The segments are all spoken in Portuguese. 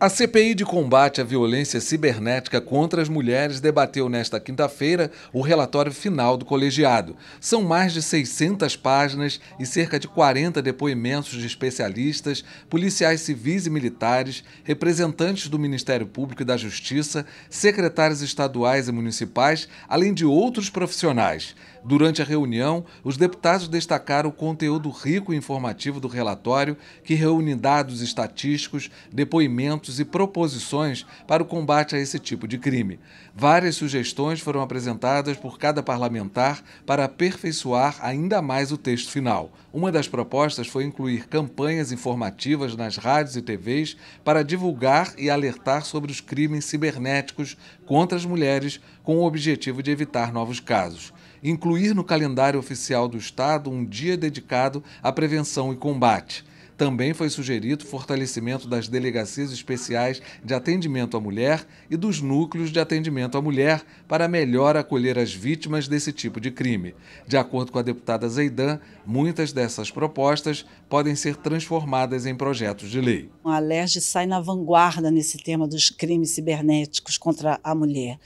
A CPI de combate à violência cibernética contra as mulheres debateu nesta quinta-feira o relatório final do colegiado. São mais de 600 páginas e cerca de 40 depoimentos de especialistas, policiais civis e militares, representantes do Ministério Público e da Justiça, secretários estaduais e municipais, além de outros profissionais. Durante a reunião, os deputados destacaram o conteúdo rico e informativo do relatório, que reúne dados estatísticos, depoimentos e proposições para o combate a esse tipo de crime. Várias sugestões foram apresentadas por cada parlamentar para aperfeiçoar ainda mais o texto final. Uma das propostas foi incluir campanhas informativas nas rádios e TVs para divulgar e alertar sobre os crimes cibernéticos contra as mulheres, com o objetivo de evitar novos casos incluir no calendário oficial do Estado um dia dedicado à prevenção e combate. Também foi sugerido fortalecimento das delegacias especiais de atendimento à mulher e dos núcleos de atendimento à mulher para melhor acolher as vítimas desse tipo de crime. De acordo com a deputada Zeidan, muitas dessas propostas podem ser transformadas em projetos de lei. A Alerj sai na vanguarda nesse tema dos crimes cibernéticos contra a mulher.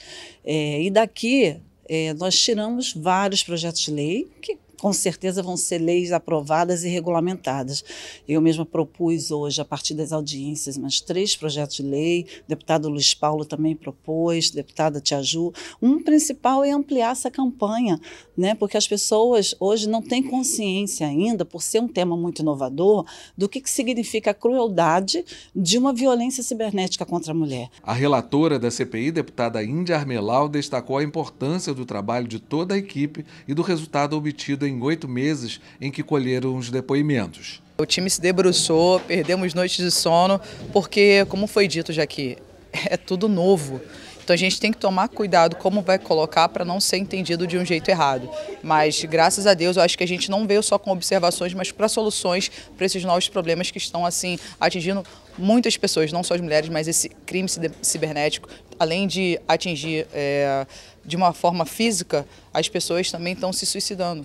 É, e daqui é, nós tiramos vários projetos de lei que com certeza vão ser leis aprovadas e regulamentadas. Eu mesma propus hoje, a partir das audiências, mais três projetos de lei, o deputado Luiz Paulo também propôs, deputada Tiaju. Um principal é ampliar essa campanha, né? porque as pessoas hoje não têm consciência ainda, por ser um tema muito inovador, do que, que significa a crueldade de uma violência cibernética contra a mulher. A relatora da CPI, deputada Índia Armelau, destacou a importância do trabalho de toda a equipe e do resultado obtido em em oito meses em que colheram os depoimentos. O time se debruçou, perdemos noites de sono, porque, como foi dito já aqui, é tudo novo. Então a gente tem que tomar cuidado como vai colocar para não ser entendido de um jeito errado. Mas graças a Deus eu acho que a gente não veio só com observações, mas para soluções para esses novos problemas que estão assim atingindo muitas pessoas, não só as mulheres, mas esse crime cibernético, além de atingir é, de uma forma física, as pessoas também estão se suicidando.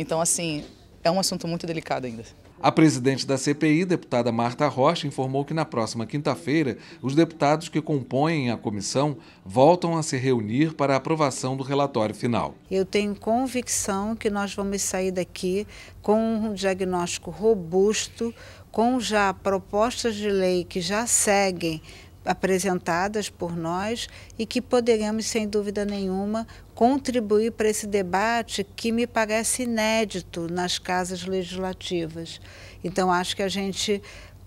Então, assim, é um assunto muito delicado ainda. A presidente da CPI, deputada Marta Rocha, informou que na próxima quinta-feira, os deputados que compõem a comissão voltam a se reunir para a aprovação do relatório final. Eu tenho convicção que nós vamos sair daqui com um diagnóstico robusto, com já propostas de lei que já seguem apresentadas por nós e que poderemos, sem dúvida nenhuma, contribuir para esse debate que me parece inédito nas casas legislativas. Então, acho que a gente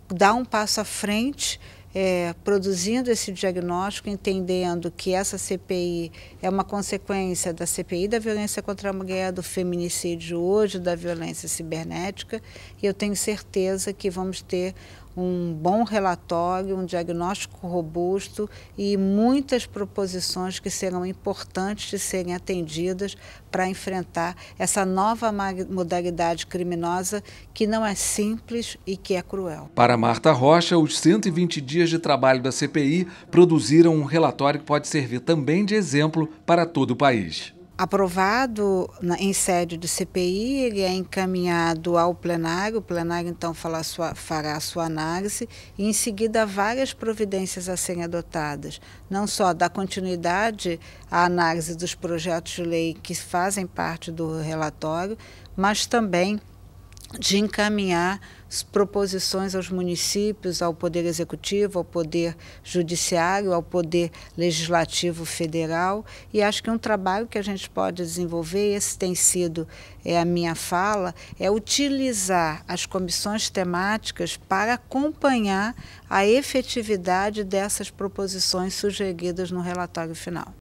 dá um passo à frente. É, produzindo esse diagnóstico, entendendo que essa CPI é uma consequência da CPI da violência contra a mulher, do feminicídio hoje, da violência cibernética, e eu tenho certeza que vamos ter um bom relatório, um diagnóstico robusto e muitas proposições que serão importantes de serem atendidas para enfrentar essa nova modalidade criminosa que não é simples e que é cruel. Para Marta Rocha, os 120 dias de trabalho da CPI produziram um relatório que pode servir também de exemplo para todo o país aprovado na, em sede do CPI, ele é encaminhado ao plenário, o plenário então sua, fará a sua análise e em seguida várias providências a serem adotadas, não só da continuidade à análise dos projetos de lei que fazem parte do relatório, mas também de encaminhar proposições aos municípios, ao Poder Executivo, ao Poder Judiciário, ao Poder Legislativo Federal. E acho que um trabalho que a gente pode desenvolver, esse tem sido é, a minha fala, é utilizar as comissões temáticas para acompanhar a efetividade dessas proposições sugeridas no relatório final.